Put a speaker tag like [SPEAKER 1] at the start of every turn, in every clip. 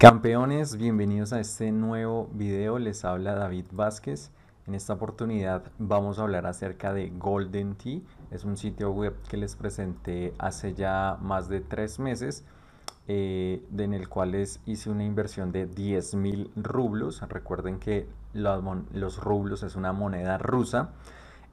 [SPEAKER 1] Campeones, bienvenidos a este nuevo video. Les habla David Vázquez. En esta oportunidad vamos a hablar acerca de Golden Tea. Es un sitio web que les presenté hace ya más de tres meses, eh, en el cual hice una inversión de 10 mil rublos. Recuerden que los, rublos es una moneda rusa.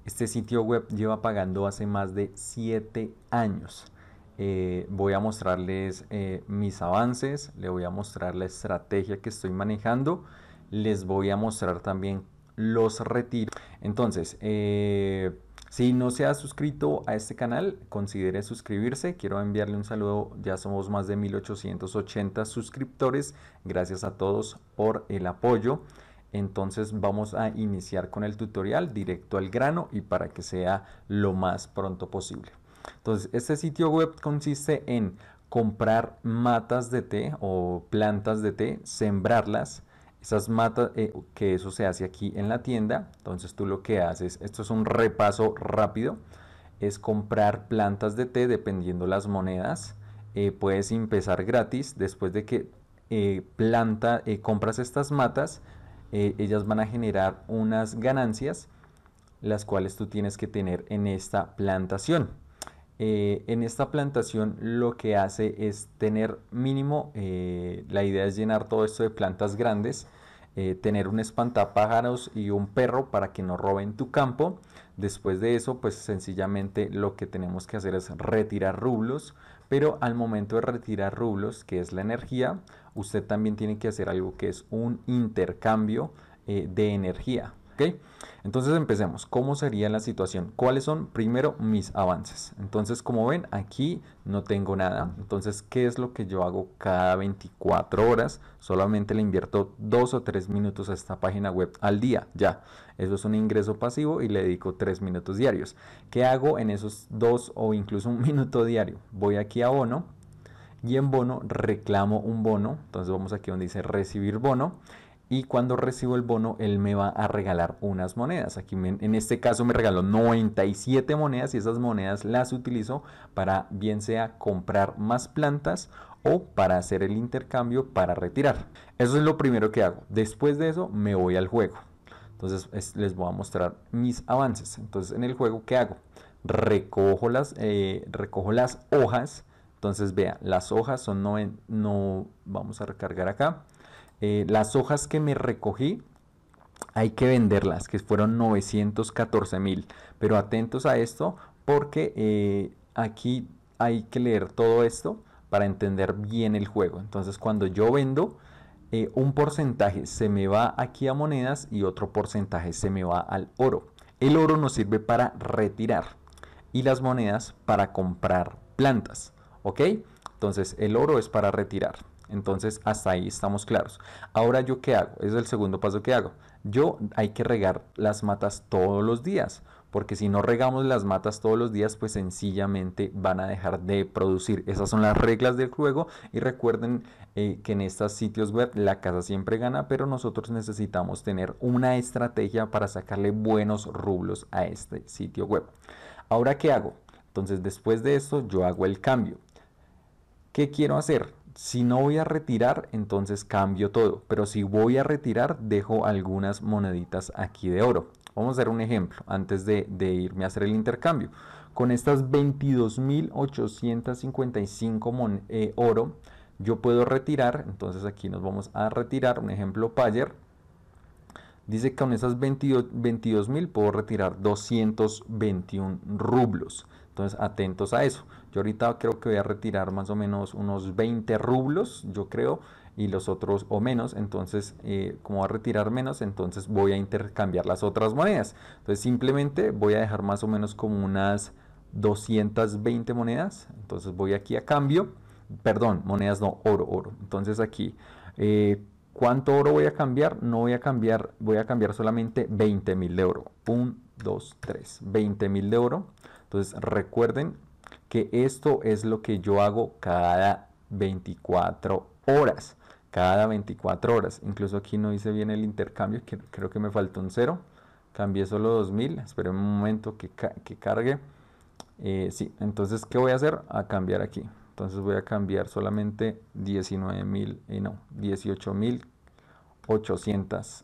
[SPEAKER 1] Este sitio web lleva pagando hace más de 7 años. Eh, voy a mostrarles eh, mis avances, les voy a mostrar la estrategia que estoy manejando, les voy a mostrar también los retiros. Entonces, eh, si no se ha suscrito a este canal, considere suscribirse. Quiero enviarle un saludo. Ya somos más de 1880 suscriptores. Gracias a todos por el apoyo. Entonces vamos a iniciar con el tutorial directo al grano y para que sea lo más pronto posible. Entonces, este sitio web consiste en comprar matas de té o plantas de té, sembrarlas, esas matas, eh, que eso se hace aquí en la tienda. Entonces tú lo que haces, esto es un repaso rápido, es comprar plantas de té dependiendo las monedas. Eh, puedes empezar gratis después de que eh, planta, compras estas matas, ellas van a generar unas ganancias, las cuales tú tienes que tener en esta plantación. Eh, en esta plantación lo que hace es tener mínimo, eh, la idea es llenar todo esto de plantas grandes, eh, tener un espantapájaros y un perro para que no roben tu campo. Después de eso, pues sencillamente lo que tenemos que hacer es retirar rublos, pero al momento de retirar rublos, que es la energía, usted también tiene que hacer algo que es un intercambio de energía. Entonces empecemos. ¿Cómo sería la situación? ¿Cuáles son primero mis avances? Entonces, como ven, aquí no tengo nada. Entonces, ¿qué es lo que yo hago cada 24 horas? Solamente le invierto dos o tres minutos a esta página web al día, ya. Eso es un ingreso pasivo y le dedico tres minutos diarios. ¿Qué hago en esos dos o incluso un minuto diario? Voy aquí a bono y en bono reclamo un bono. Entonces vamos aquí donde dice recibir bono y cuando recibo el bono él me va a regalar unas monedas. Aquí en este caso me regaló 97 monedas y esas monedas las utilizo para bien sea comprar más plantas o para hacer el intercambio para retirar. Eso es lo primero que hago. Después de eso me voy al juego. Entonces les voy a mostrar mis avances. Entonces en el juego ¿qué hago? Recojo las, eh, recojo las hojas. Entonces vea, las hojas son no, no vamos a recargar acá. Eh, las hojas que me recogí hay que venderlas, que fueron 914 mil. Pero atentos a esto porque eh, aquí hay que leer todo esto para entender bien el juego. Entonces cuando yo vendo, eh, un porcentaje se me va aquí a monedas y otro porcentaje se me va al oro. El oro nos sirve para retirar y las monedas para comprar plantas. ¿Ok? Entonces el oro es para retirar. Entonces hasta ahí estamos claros. Ahora yo qué hago? Es el segundo paso que hago. Yo hay que regar las matas todos los días porque si no regamos las matas todos los días, pues sencillamente van a dejar de producir. Esas son las reglas del juego y recuerden eh, que en estos sitios web la casa siempre gana, pero nosotros necesitamos tener una estrategia para sacarle buenos rublos a este sitio web. Ahora, ¿qué hago? Entonces, después de esto, yo hago el cambio. ¿Qué quiero hacer? Si no voy a retirar, entonces cambio todo. Pero si voy a retirar, dejo algunas moneditas aquí de oro. Vamos a hacer un ejemplo antes de, irme a hacer el intercambio. Con estas 22.855 eh, oro, yo puedo retirar. Entonces aquí nos vamos a retirar. Un ejemplo, Payer. Dice que con esas 22.000 puedo retirar 221 rublos. Entonces, atentos a eso. Yo ahorita creo que voy a retirar más o menos unos 20 rublos, yo creo, y los otros o menos. Entonces, eh, como va a retirar menos, entonces voy a intercambiar las otras monedas. Entonces, simplemente voy a dejar más o menos como unas 220 monedas. Entonces, voy aquí a cambio. Perdón, monedas no, oro, oro. Entonces, aquí. Eh, ¿Cuánto oro voy a cambiar? No voy a cambiar, voy a cambiar solamente 20 mil de oro. 1, 2, 3, 20 mil de oro. Entonces recuerden que esto es lo que yo hago cada 24 horas. Cada 24 horas. Incluso aquí no hice bien el intercambio, creo que me faltó un cero. Cambié solo 2000. esperen un momento que, que cargue. Eh, sí, entonces, ¿qué voy a hacer? A cambiar aquí. Entonces voy a cambiar solamente 19.000, y eh, no, 18.800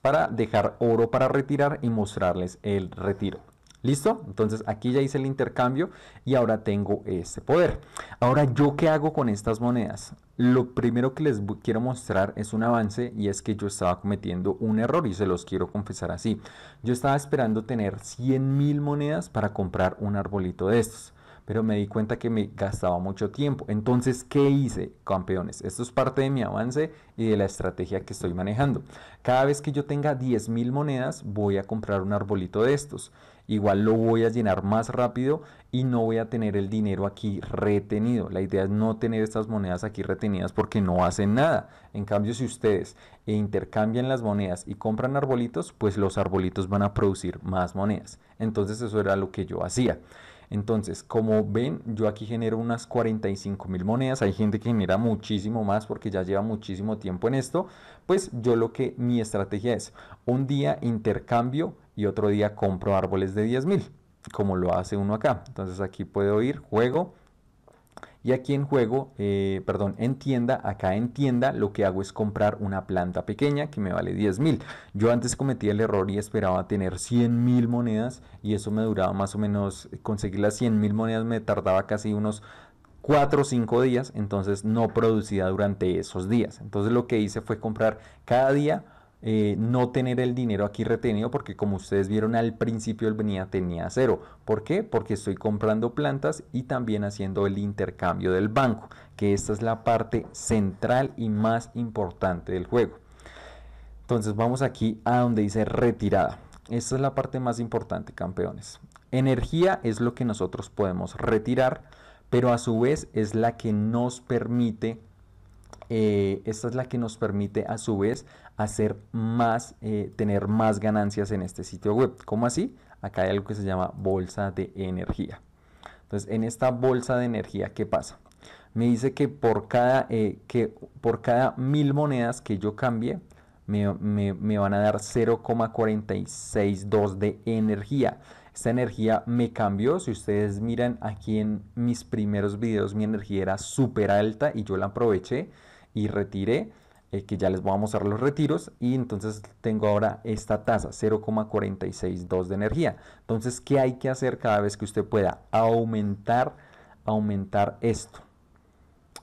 [SPEAKER 1] para dejar oro para retirar y mostrarles el retiro. ¿Listo? Entonces aquí ya hice el intercambio y ahora tengo este poder. Ahora, ¿yo qué hago con estas monedas? Lo primero que les quiero mostrar es un avance y es que yo estaba cometiendo un error y se los quiero confesar así. Yo estaba esperando tener 100 mil monedas para comprar un arbolito de estos pero me di cuenta que me gastaba mucho tiempo. Entonces, ¿qué hice, campeones? Esto es parte de mi avance y de la estrategia que estoy manejando. Cada vez que yo tenga 10.000 monedas, voy a comprar un arbolito de estos. Igual lo voy a llenar más rápido y no voy a tener el dinero aquí retenido. La idea es no tener estas monedas aquí retenidas porque no hacen nada. En cambio, si ustedes intercambian las monedas y compran arbolitos, pues los arbolitos van a producir más monedas. Entonces eso era lo que yo hacía. Entonces, como ven, yo aquí genero unas 45 mil monedas. Hay gente que genera muchísimo más porque ya lleva muchísimo tiempo en esto. Pues yo lo que mi estrategia es un día intercambio y otro día compro árboles de 10 mil, como lo hace uno acá. Entonces aquí puedo ir, juego y aquí en juego, eh, perdón, en tienda, acá en tienda lo que hago es comprar una planta pequeña que me vale 10 mil. Yo antes cometía el error y esperaba tener 100 mil monedas y eso me duraba más o menos, conseguir las $100,000 mil monedas me tardaba casi unos 4 o 5 días, entonces no producía durante esos días. Entonces lo que hice fue comprar cada día eh, no tener el dinero aquí retenido porque como ustedes vieron al principio el venía tenía cero. ¿Por qué? Porque estoy comprando plantas y también haciendo el intercambio del banco, que esta es la parte central y más importante del juego. Entonces vamos aquí a donde dice retirada. Esta es la parte más importante, campeones. Energía es lo que nosotros podemos retirar, pero a su vez es la que nos permite eh, esta es la que nos permite a su vez hacer más, eh, tener más ganancias en este sitio web. ¿Cómo así? Acá hay algo que se llama bolsa de energía. Entonces, en esta bolsa de energía, ¿qué pasa? Me dice que por cada, eh, que por cada mil monedas que yo cambie, me, me van a dar 0,462 de energía. Esta energía me cambió. Si ustedes miran aquí en mis primeros videos, mi energía era súper alta y yo la aproveché y retiré eh, que ya les voy a mostrar los retiros y entonces tengo ahora esta tasa 0,462 de energía entonces qué hay que hacer cada vez que usted pueda aumentar aumentar esto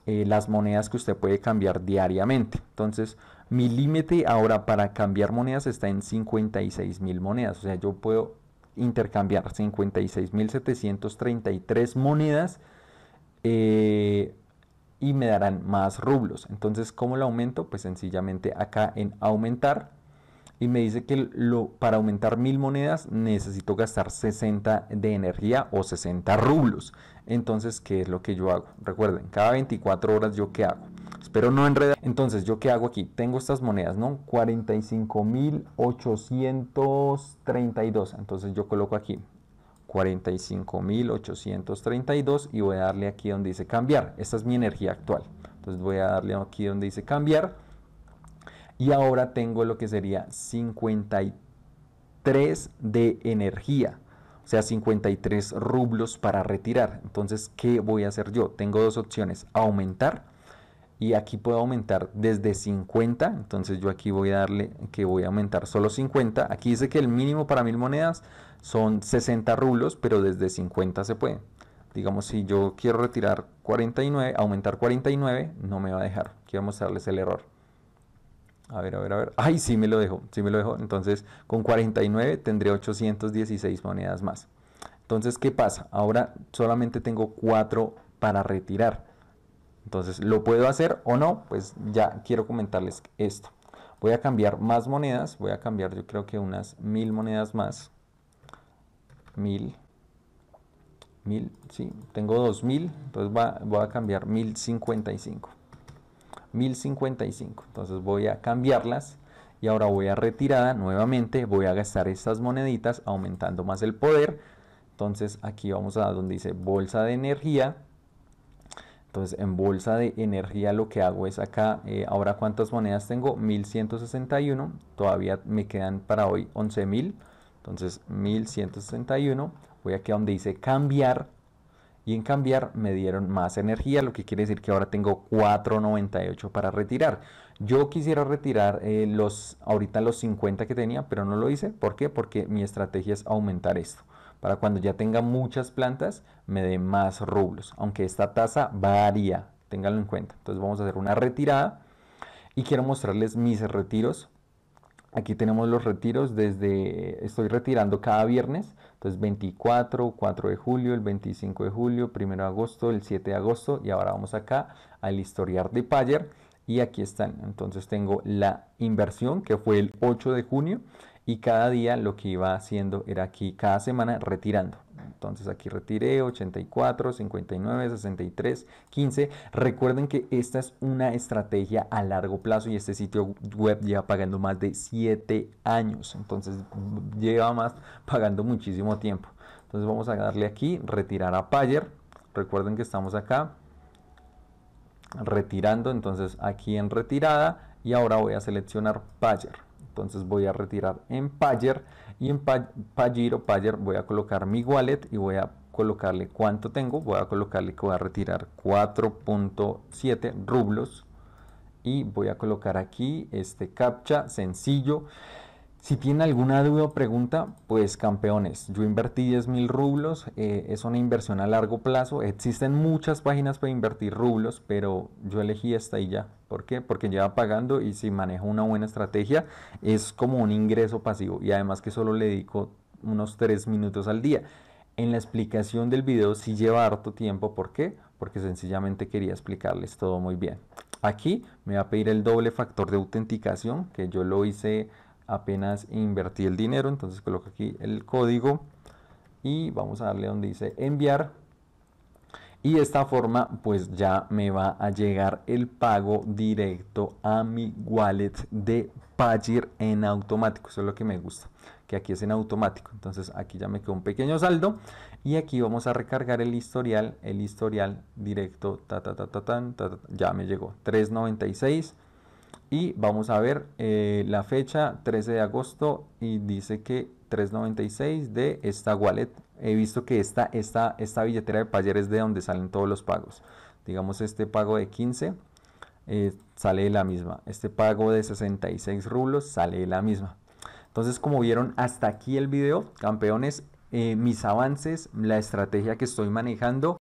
[SPEAKER 1] eh, las monedas que usted puede cambiar diariamente entonces mi límite ahora para cambiar monedas está en 56 mil monedas. O sea, yo puedo intercambiar 56.733 monedas eh, y me darán más rublos. Entonces, ¿cómo lo aumento? Pues sencillamente acá en aumentar y me dice que lo, para aumentar mil monedas necesito gastar 60 de energía o 60 rublos. Entonces, ¿qué es lo que yo hago? Recuerden, cada 24 horas yo qué hago. Espero no enredar. Entonces, ¿yo qué hago aquí? Tengo estas monedas, ¿no? 45.832. Entonces yo coloco aquí 45.832 y voy a darle aquí donde dice cambiar. Esta es mi energía actual. Entonces voy a darle aquí donde dice cambiar. Y ahora tengo lo que sería 53 de energía. O sea, 53 rublos para retirar. Entonces, ¿qué voy a hacer yo? Tengo dos opciones. Aumentar y aquí puedo aumentar desde 50 entonces yo aquí voy a darle que voy a aumentar solo 50 aquí dice que el mínimo para mil monedas son 60 rublos pero desde 50 se puede digamos si yo quiero retirar 49 aumentar 49 no me va a dejar quiero mostrarles el error a ver, a ver, a ver. Ay, sí me lo dejó, sí me lo dejó. Entonces, con 49 tendré 816 monedas más. Entonces, ¿qué pasa? Ahora solamente tengo 4 para retirar. Entonces, ¿lo puedo hacer o no? Pues ya quiero comentarles esto. Voy a cambiar más monedas. Voy a cambiar yo creo que unas mil monedas más. Mil. Mil, sí. Tengo dos mil. Entonces voy a cambiar mil cincuenta y cinco. Mil cincuenta y cinco. Entonces voy a cambiarlas. Y ahora voy a retirada nuevamente. Voy a gastar estas moneditas aumentando más el poder. Entonces aquí vamos a donde dice bolsa de energía entonces en bolsa de energía lo que hago es acá, eh, ahora cuántas monedas tengo, 1161, todavía me quedan para hoy 11000, entonces 1161, voy aquí a donde dice cambiar y en cambiar me dieron más energía, lo que quiere decir que ahora tengo 498 para retirar. Yo quisiera retirar eh, los ahorita los 50 que tenía, pero no lo hice, ¿por qué? Porque mi estrategia es aumentar esto para cuando ya tenga muchas plantas me dé más rublos, aunque esta tasa varía, ténganlo en cuenta. Entonces vamos a hacer una retirada y quiero mostrarles mis retiros. Aquí tenemos los retiros desde, estoy retirando cada viernes, entonces 24, 4 de julio, el 25 de julio, 1 de agosto, el 7 de agosto y ahora vamos acá al historiar de Payer y aquí están. Entonces tengo la inversión que fue el 8 de junio, y cada día lo que iba haciendo era aquí, cada semana retirando. Entonces aquí retiré 84, 59, 63, 15. Recuerden que esta es una estrategia a largo plazo y este sitio web lleva pagando más de 7 años. Entonces lleva más pagando muchísimo tiempo. Entonces vamos a darle aquí, retirar a Payer. Recuerden que estamos acá retirando. Entonces aquí en retirada y ahora voy a seleccionar Payer entonces voy a retirar en Payer y en Payer voy a colocar mi wallet y voy a colocarle cuánto tengo, voy a colocarle que voy a retirar 4.7 rublos y voy a colocar aquí este captcha sencillo si tiene alguna duda o pregunta, pues campeones, yo invertí 10 mil rublos, eh, es una inversión a largo plazo, existen muchas páginas para invertir rublos, pero yo elegí esta y ya. ¿Por qué? Porque lleva pagando y si manejo una buena estrategia es como un ingreso pasivo y además que solo le dedico unos 3 minutos al día. En la explicación del video sí lleva harto tiempo, ¿por qué? Porque sencillamente quería explicarles todo muy bien. Aquí me va a pedir el doble factor de autenticación, que yo lo hice apenas invertí el dinero entonces coloco aquí el código y vamos a darle donde dice enviar y de esta forma pues ya me va a llegar el pago directo a mi wallet de Pagir en automático eso es lo que me gusta que aquí es en automático entonces aquí ya me quedó un pequeño saldo y aquí vamos a recargar el historial el historial directo ta ta ta ya me llegó 396 y vamos a ver eh, la fecha 13 de agosto y dice que 396 de esta wallet he visto que esta, esta, esta billetera de Payer es de donde salen todos los pagos digamos este pago de 15 eh, sale de la misma este pago de 66 rublos sale de la misma entonces como vieron hasta aquí el video campeones eh, mis avances la estrategia que estoy manejando